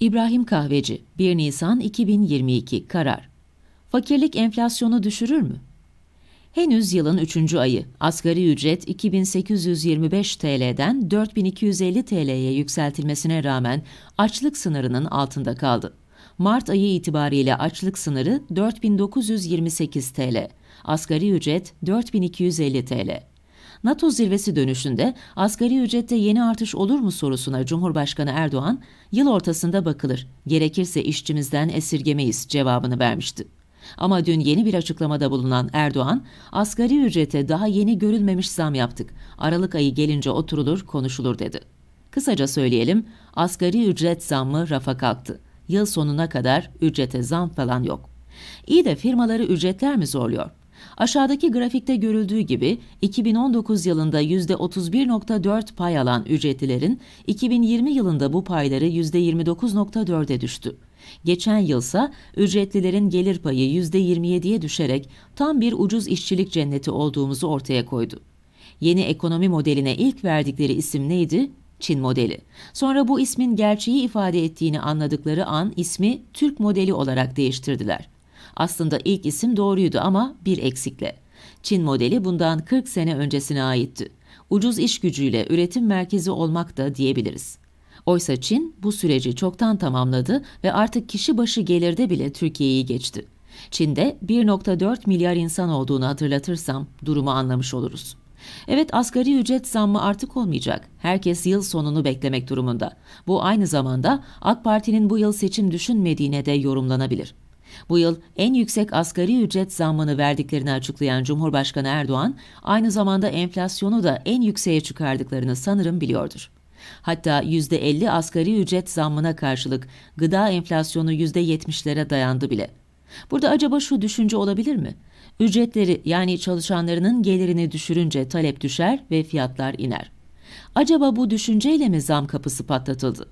İbrahim Kahveci 1 Nisan 2022 Karar Fakirlik enflasyonu düşürür mü? Henüz yılın 3. ayı. Asgari ücret 2825 TL'den 4250 TL'ye yükseltilmesine rağmen açlık sınırının altında kaldı. Mart ayı itibariyle açlık sınırı 4928 TL. Asgari ücret 4250 TL. NATO zirvesi dönüşünde asgari ücrette yeni artış olur mu sorusuna Cumhurbaşkanı Erdoğan, yıl ortasında bakılır, gerekirse işçimizden esirgemeyiz cevabını vermişti. Ama dün yeni bir açıklamada bulunan Erdoğan, asgari ücrete daha yeni görülmemiş zam yaptık, Aralık ayı gelince oturulur, konuşulur dedi. Kısaca söyleyelim, asgari ücret zammı rafa kalktı. Yıl sonuna kadar ücrete zam falan yok. İyi de firmaları ücretler mi zorluyor? Aşağıdaki grafikte görüldüğü gibi 2019 yılında %31.4 pay alan ücretlilerin 2020 yılında bu payları %29.4'e düştü. Geçen yılsa ücretlilerin gelir payı %27'ye düşerek tam bir ucuz işçilik cenneti olduğumuzu ortaya koydu. Yeni ekonomi modeline ilk verdikleri isim neydi? Çin modeli. Sonra bu ismin gerçeği ifade ettiğini anladıkları an ismi Türk modeli olarak değiştirdiler. Aslında ilk isim doğruydu ama bir eksikle. Çin modeli bundan 40 sene öncesine aitti. Ucuz iş gücüyle üretim merkezi olmak da diyebiliriz. Oysa Çin bu süreci çoktan tamamladı ve artık kişi başı gelirde bile Türkiye'yi geçti. Çin'de 1.4 milyar insan olduğunu hatırlatırsam durumu anlamış oluruz. Evet asgari ücret zammı artık olmayacak. Herkes yıl sonunu beklemek durumunda. Bu aynı zamanda AK Parti'nin bu yıl seçim düşünmediğine de yorumlanabilir. Bu yıl en yüksek asgari ücret zammını verdiklerini açıklayan Cumhurbaşkanı Erdoğan, aynı zamanda enflasyonu da en yükseğe çıkardıklarını sanırım biliyordur. Hatta %50 asgari ücret zammına karşılık gıda enflasyonu %70'lere dayandı bile. Burada acaba şu düşünce olabilir mi? Ücretleri yani çalışanlarının gelirini düşürünce talep düşer ve fiyatlar iner. Acaba bu düşünceyle mi zam kapısı patlatıldı?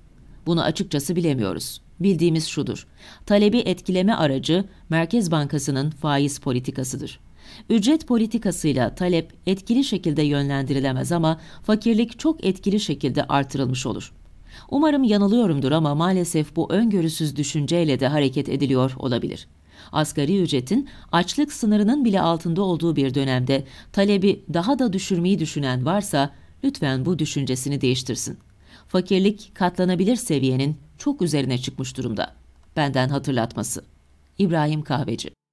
Bunu açıkçası bilemiyoruz. Bildiğimiz şudur. Talebi etkileme aracı Merkez Bankası'nın faiz politikasıdır. Ücret politikasıyla talep etkili şekilde yönlendirilemez ama fakirlik çok etkili şekilde artırılmış olur. Umarım yanılıyorumdur ama maalesef bu öngörüsüz düşünceyle de hareket ediliyor olabilir. Asgari ücretin açlık sınırının bile altında olduğu bir dönemde talebi daha da düşürmeyi düşünen varsa lütfen bu düşüncesini değiştirsin. Fakirlik katlanabilir seviyenin çok üzerine çıkmış durumda. Benden hatırlatması. İbrahim Kahveci